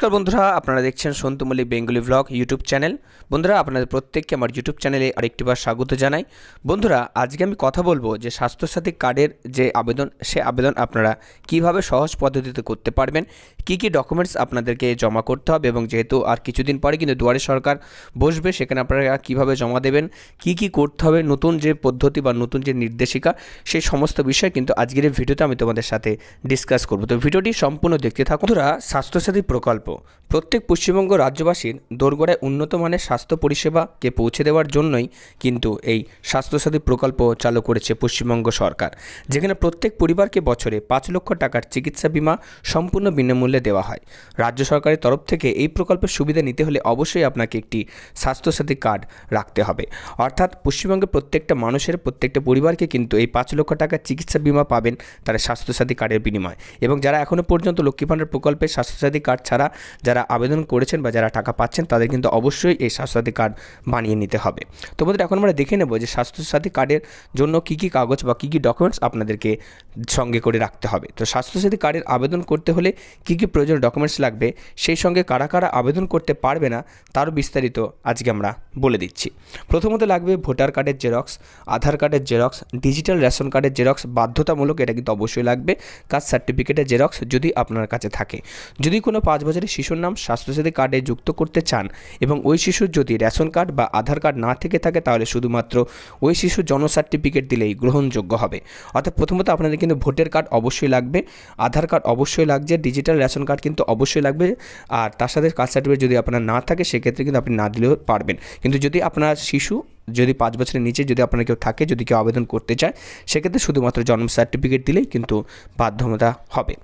নমস্কার বন্ধুরা আপনারা দেখছেন সন্তুমলি বেঙ্গলি ব্লগ ইউটিউব চ্যানেল বন্ধুরা আপনাদের প্রত্যেককে আমার ইউটিউব চ্যানেলে আরেকটিবার স্বাগত জানাই বন্ধুরা আজকে আমি কথা বলবো যে স্বাস্থ্যসাথী কার্ডের যে আবেদন সে আবেদন আপনারা কিভাবে সহজ পদ্ধতিতে করতে পারবেন কি কি ডকুমেন্টস আপনাদেরকে জমা করতে হবে এবং যেহেতু আর কিছুদিন পরে কিন্তু দুয়ারে সরকার বসবে সেখানে আপনারা কিভাবে জমা দেবেন কি কি করতে হবে নতুন যে পদ্ধতি বা নতুন যে নির্দেশিকা সেই সমস্ত বিষয় কিন্তু আজকের এই ভিডিওতে আমি তোমাদের সাথে ডিসকাস করব তো ভিডিওটি সম্পূর্ণ দেখতে থাকুন বন্ধুরা স্বাস্থ্যসাথী প্রকল্প প্রত্যেক পশ্চিমবঙ্গ রাজ্যবাসীর দোরগোড়ায় উন্নত মানের স্বাস্থ্য পরিষেবাকে পৌঁছে দেওয়ার জন্যই কিন্তু এই স্বাস্থ্যসাথী প্রকল্প চালু করেছে পশ্চিমবঙ্গ সরকার যেখানে প্রত্যেক পরিবারকে বছরে পাঁচ লক্ষ টাকার চিকিৎসা বিমা সম্পূর্ণ বিনামূল্যে দেওয়া হয় রাজ্য সরকারের তরফ থেকে এই প্রকল্পের সুবিধা নিতে হলে অবশ্যই আপনাকে একটি স্বাস্থ্যসাথী কার্ড রাখতে হবে অর্থাৎ পশ্চিমবঙ্গের প্রত্যেকটা মানুষের প্রত্যেকটা পরিবারকে কিন্তু এই পাঁচ লক্ষ টাকার চিকিৎসা বিমা পাবেন তারা স্বাস্থ্যসাথী কার্ডের বিনিময় এবং যারা এখনও পর্যন্ত লক্ষ্মী ভাণ্ডার প্রকল্পে স্বাস্থ্যসাথী কার্ড ছাড়া যারা আবেদন করেছেন বা যারা টাকা পাচ্ছেন তাদের কিন্তু অবশ্যই এই স্বাস্থ্যসাথী কার্ড বানিয়ে নিতে হবে তো বন্ধুরা এখন আমরা দেখে নেব যে স্বাস্থ্যসাথী কার্ডের জন্য কী কী কাগজ বা কী কী ডকুমেন্টস আপনাদেরকে সঙ্গে করে রাখতে হবে তো স্বাস্থ্যসাথী কার্ডের আবেদন করতে হলে কী কী প্রয়োজনীয় ডকুমেন্টস লাগবে সেই সঙ্গে কারা কারা আবেদন করতে পারবে না তারও বিস্তারিত আজকে আমরা বলে দিচ্ছি প্রথমত লাগবে ভোটার কার্ডের জেরক্স আধার কার্ডের জেরক্স ডিজিটাল রেশন কার্ডের জেরক্স বাধ্যতামূলক এটা কিন্তু অবশ্যই লাগবে কাস্ট সার্টিফিকেটের জেরক্স যদি আপনার কাছে থাকে যদি কোনো পাঁচ বছরের শিশুর নাম স্বাস্থ্যসাথী কার্ডে যুক্ত করতে চান এবং ওই শিশুর যদি রেশন কার্ড বা আধার কার্ড না থেকে থাকে তাহলে শুধুমাত্র ওই শিশুর জন্ম সার্টিফিকেট দিলেই গ্রহণযোগ্য হবে অর্থাৎ প্রথমত আপনাদের কিন্তু ভোটের কার্ড অবশ্যই লাগবে আধার কার্ড অবশ্যই লাগছে ডিজিটাল রেশন কার্ড কিন্তু অবশ্যই লাগবে আর তার সাথে কাস্ট সার্টিফিকেট যদি আপনার না থাকে সেক্ষেত্রে কিন্তু আপনি না দিলেও পারবেন কিন্তু যদি আপনার শিশু যদি পাঁচ বছরের নিচে যদি আপনার কেউ থাকে যদি কেউ আবেদন করতে চায় সেক্ষেত্রে শুধুমাত্র জন্ম সার্টিফিকেট দিলেই কিন্তু বাধ্যমতা হবে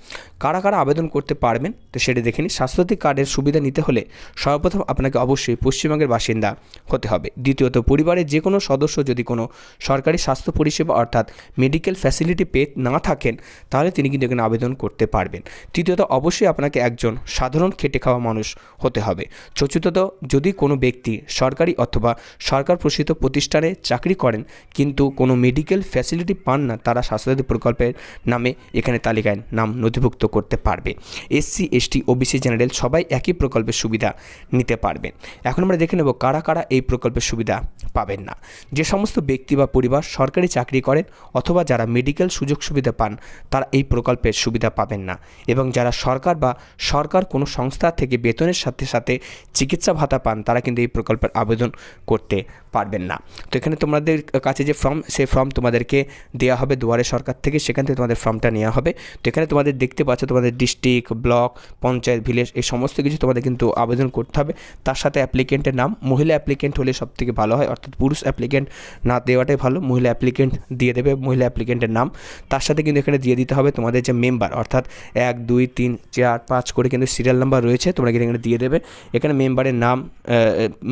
কারা কারা আবেদন করতে পারবেন তো সেটা দেখে নিন স্বাস্থ্যসাথী কার্ডের সুবিধা নিতে হলে সর্বপ্রথম আপনাকে অবশ্যই পশ্চিমবঙ্গের বাসিন্দা হতে হবে দ্বিতীয়ত পরিবারের যে কোনো সদস্য যদি কোনো সরকারি স্বাস্থ্য পরিষেবা অর্থাৎ মেডিকেল ফ্যাসিলিটি পেয়ে না থাকেন তাহলে তিনি কিন্তু এখানে আবেদন করতে পারবেন তৃতীয়ত অবশ্যই আপনাকে একজন সাধারণ খেটে খাওয়া মানুষ হতে হবে চতুর্থত যদি কোনো ব্যক্তি সরকারি অথবা সরকার প্রসিত প্রতিষ্ঠানে চাকরি করেন কিন্তু কোনো মেডিকেল ফ্যাসিলিটি পান না তারা স্বাস্থ্যসাথী প্রকল্পের নামে এখানে তালিকায় নাম নথিভুক্ত করতে পারবে এসসি এসটি ওবিসি জেনারেল সবাই একই প্রকল্পের সুবিধা নিতে পারবেন এখন আমরা দেখে নেব কারা কারা এই প্রকল্পের সুবিধা পাবেন না যে সমস্ত ব্যক্তি বা পরিবার সরকারি চাকরি করেন অথবা যারা মেডিকেল সুযোগ সুবিধা পান তারা এই প্রকল্পের সুবিধা পাবেন না এবং যারা সরকার বা সরকার কোনো সংস্থা থেকে বেতনের সাথে সাথে চিকিৎসা ভাতা পান তারা কিন্তু এই প্রকল্পের আবেদন করতে পারবেন না তো এখানে তোমাদের কাছে যে ফর্ম সেই ফর্ম তোমাদেরকে দেওয়া হবে দুয়ারে সরকার থেকে সেখান থেকে তোমাদের ফর্মটা নেওয়া হবে তো এখানে তোমাদের দেখতে পাচ্ছ তোমাদের ডিস্ট্রিক্ট ব্লক পঞ্চায়েত ভিলেজ এই সমস্ত কিছু তোমাদের কিন্তু আবেদন করতে হবে তার সাথে অ্যাপ্লিকেন্টের নাম মহিলা অ্যাপ্লিকেন্ট হলে সবথেকে ভালো হয় অর্থাৎ পুরুষ অ্যাপ্লিকেন্ট না দেওয়াটাই ভালো মহিলা অ্যাপ্লিকেন্ট দিয়ে দেবে মহিলা অ্যাপ্লিকেন্টের নাম তার সাথে কিন্তু এখানে দিয়ে দিতে হবে তোমাদের যে মেম্বার অর্থাৎ এক দুই তিন চার পাঁচ করে কিন্তু সিরিয়াল নাম্বার রয়েছে তোমরা কিন্তু এখানে দিয়ে দেবে এখানে মেম্বারের নাম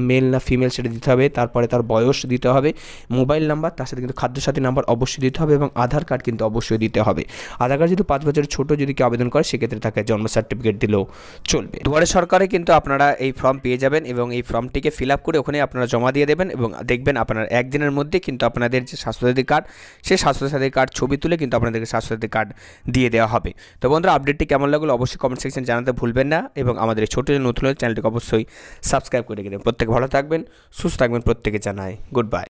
মেল না ফিমেল সেটা দিতে হবে তারপরে তার বয়স বয়স দিতে হবে মোবাইল নাম্বার তার সাথে কিন্তু খাদ্যসাথী নাম্বার অবশ্যই দিতে হবে এবং আধার কার্ড কিন্তু অবশ্যই দিতে হবে আধার কার্ড যেহেতু পাঁচ বছরের ছোটো যদি কেউ আবেদন করে সেক্ষেত্রে তাকে জন্ম সার্টিফিকেট দিলেও চলবে দুয়ারে সরকারে কিন্তু আপনারা এই ফর্ম পেয়ে যাবেন এবং এই ফর্মটিকে ফিল আপ করে ওখানে আপনারা জমা দিয়ে দেবেন এবং দেখবেন আপনার একদিনের মধ্যে কিন্তু আপনাদের যে স্বাস্থ্যসাথী কার্ড সেই স্বাস্থ্যসাথী কার্ড ছবি তুলে কিন্তু আপনাদেরকে স্বাস্থ্যসাথী কার্ড দিয়ে দেওয়া হবে তো বন্ধুরা আপডেটটি কেমন লাগলো অবশ্যই কমেন্ট সেকশন জানাতে ভুলবেন না এবং আমাদের ছোটো যে নতুন চ্যানেলটিকে অবশ্যই সাবস্ক্রাইব করে দেবেন প্রত্যেকে ভালো থাকবেন সুস্থ থাকবেন প্রত্যেকে জানা Goodbye.